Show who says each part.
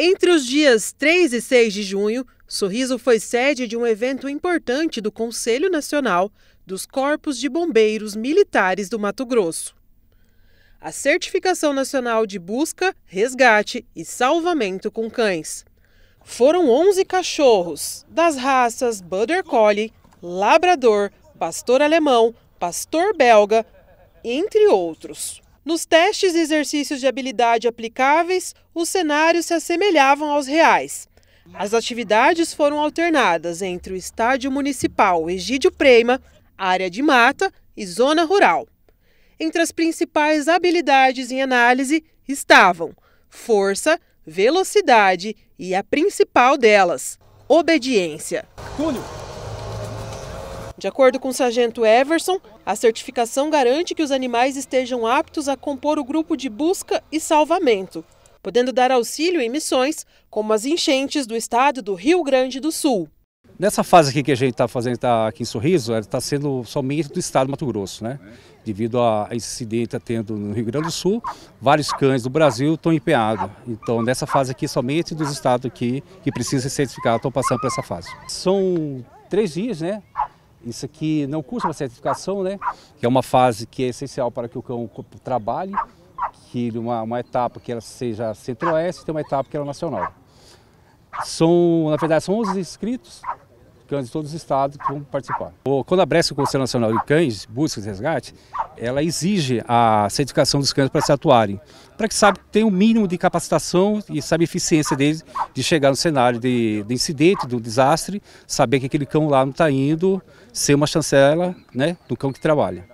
Speaker 1: Entre os dias 3 e 6 de junho, Sorriso foi sede de um evento importante do Conselho Nacional dos Corpos de Bombeiros Militares do Mato Grosso. A Certificação Nacional de Busca, Resgate e Salvamento com Cães. Foram 11 cachorros das raças Border Collie, Labrador, Pastor Alemão, Pastor Belga, entre outros. Nos testes e exercícios de habilidade aplicáveis, os cenários se assemelhavam aos reais. As atividades foram alternadas entre o estádio municipal Egídio Preima, área de mata e zona rural. Entre as principais habilidades em análise estavam força, velocidade e a principal delas, obediência. Túlio, de acordo com o sargento Everson, a certificação garante que os animais estejam aptos a compor o grupo de busca e salvamento, podendo dar auxílio em missões como as enchentes do estado do Rio Grande do Sul.
Speaker 2: Nessa fase aqui que a gente está fazendo tá aqui em Sorriso, está sendo somente do estado do Mato Grosso, né? Devido a esse incidente tá tendo no Rio Grande do Sul, vários cães do Brasil estão empenhados. Então, nessa fase aqui, somente dos estados aqui que precisam ser certificados estão passando por essa fase. São três dias, né? Isso aqui não custa uma certificação, né? Que é uma fase que é essencial para que o cão trabalhe, que uma, uma etapa que ela seja centro-oeste e tem uma etapa que ela é nacional. São, na verdade, são 11 inscritos, cães de todos os estados que vão participar. Quando a Bressa, o Conselho Nacional de Cães, busca e resgate, ela exige a certificação dos cães para se atuarem, para que sabe tem o um mínimo de capacitação e sabe a eficiência deles de chegar no cenário de, de incidente, do desastre, saber que aquele cão lá não está indo, ser uma chancela né, do cão que trabalha.